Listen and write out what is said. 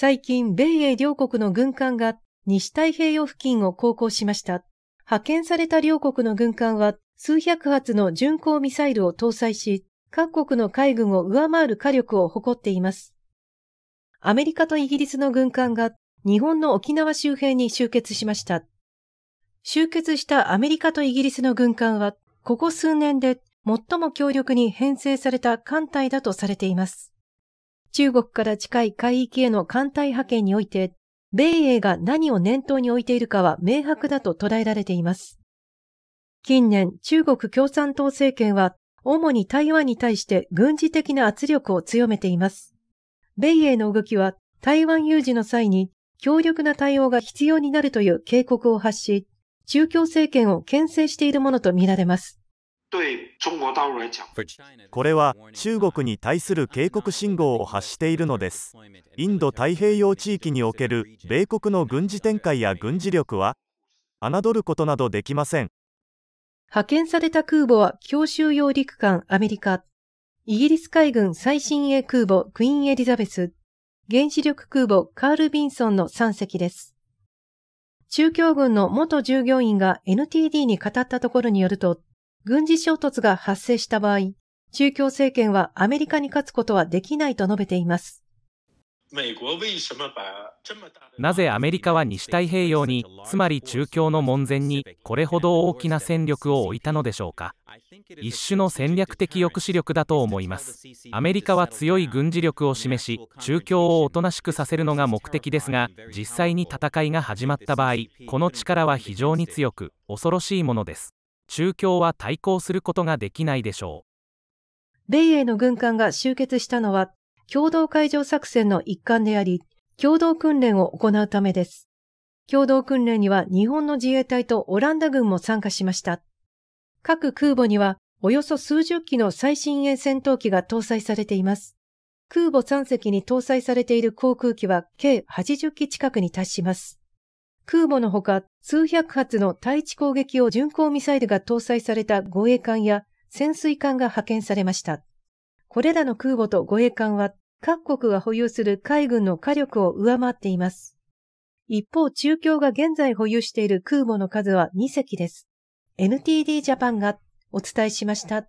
最近、米英両国の軍艦が西太平洋付近を航行しました。派遣された両国の軍艦は数百発の巡航ミサイルを搭載し、各国の海軍を上回る火力を誇っています。アメリカとイギリスの軍艦が日本の沖縄周辺に集結しました。集結したアメリカとイギリスの軍艦は、ここ数年で最も強力に編成された艦隊だとされています。中国から近い海域への艦隊派遣において、米英が何を念頭に置いているかは明白だと捉えられています。近年、中国共産党政権は、主に台湾に対して軍事的な圧力を強めています。米英の動きは、台湾有事の際に強力な対応が必要になるという警告を発し、中共政権を牽制しているものとみられます。これは中国に対する警告信号を発しているのですインド太平洋地域における米国の軍事展開や軍事力は侮ることなどできません派遣された空母は強襲揚陸艦アメリカイギリス海軍最新鋭空母クイーンエリザベス原子力空母カール・ビンソンの3隻です中共軍の元従業員が NTD に語ったところによると軍事衝突が発生した場合、中共政権はアメリカに勝つことはできないと述べています。なぜアメリカは西太平洋に、つまり中共の門前に、これほど大きな戦力を置いたのでしょうか。一種の戦略的抑止力だと思います。アメリカは強い軍事力を示し、中共をおとなしくさせるのが目的ですが、実際に戦いが始まった場合、この力は非常に強く、恐ろしいものです。中共は対抗することができないでしょう。米英の軍艦が集結したのは、共同海上作戦の一環であり、共同訓練を行うためです。共同訓練には日本の自衛隊とオランダ軍も参加しました。各空母にはおよそ数十機の最新鋭戦闘機が搭載されています。空母3隻に搭載されている航空機は計80機近くに達します。空母のほか数百発の対地攻撃用巡航ミサイルが搭載された護衛艦や潜水艦が派遣されました。これらの空母と護衛艦は各国が保有する海軍の火力を上回っています。一方、中共が現在保有している空母の数は2隻です。NTD ジャパンがお伝えしました。